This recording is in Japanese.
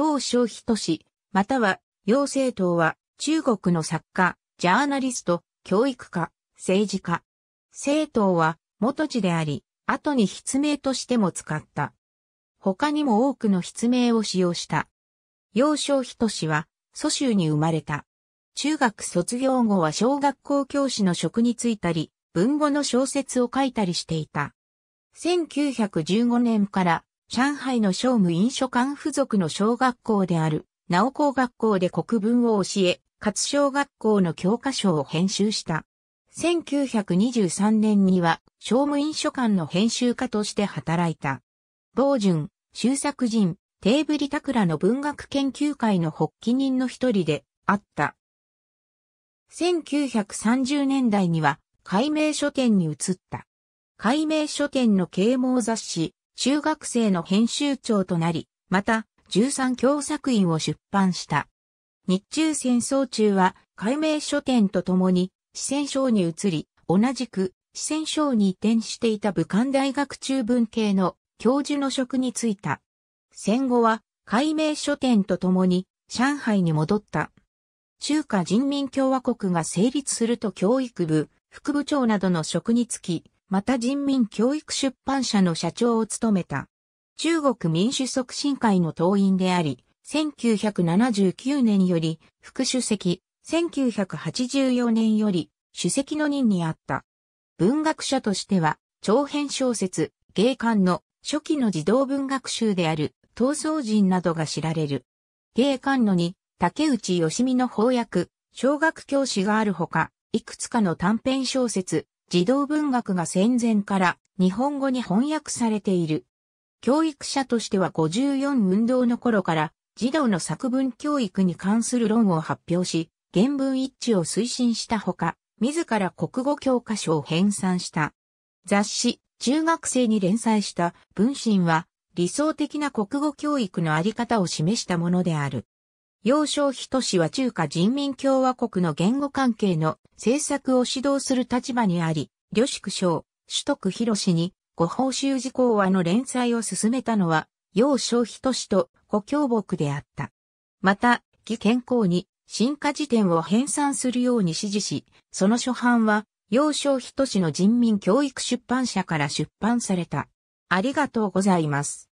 楊小人氏、または楊政党は中国の作家、ジャーナリスト、教育家、政治家。政党は元地であり、後に筆名としても使った。他にも多くの筆名を使用した。楊小人氏は蘇州に生まれた。中学卒業後は小学校教師の職に就いたり、文語の小説を書いたりしていた。1915年から上海の商務印書館付属の小学校である、直工学校で国文を教え、つ小学校の教科書を編集した。1923年には、商務印書館の編集家として働いた。傍順、修作人、テーブリタクラの文学研究会の発起人の一人であった。1930年代には、解明書店に移った。海明書店の啓蒙雑誌、中学生の編集長となり、また、13教作品を出版した。日中戦争中は、解明書店とともに、四川省に移り、同じく、四川省に移転していた武漢大学中文系の教授の職に就いた。戦後は、解明書店とともに、上海に戻った。中華人民共和国が成立すると教育部、副部長などの職に就き、また人民教育出版社の社長を務めた。中国民主促進会の党員であり、1979年より副主席、1984年より主席の任にあった。文学者としては、長編小説、芸館の初期の児童文学集である、闘争人などが知られる。芸館のに、竹内義美の翻訳、小学教師があるほか、いくつかの短編小説、児童文学が戦前から日本語に翻訳されている。教育者としては54運動の頃から児童の作文教育に関する論を発表し、原文一致を推進したほか、自ら国語教科書を編纂した。雑誌、中学生に連載した文春は理想的な国語教育のあり方を示したものである。楊昌仁は中華人民共和国の言語関係の政策を指導する立場にあり、呂宿章、主徳氏に、ご報酬事項話の連載を進めたのは、楊昌仁と故郷木であった。また、義健康に、進化辞典を編纂するように指示し、その初版は、幼少人氏の人民教育出版社から出版された。ありがとうございます。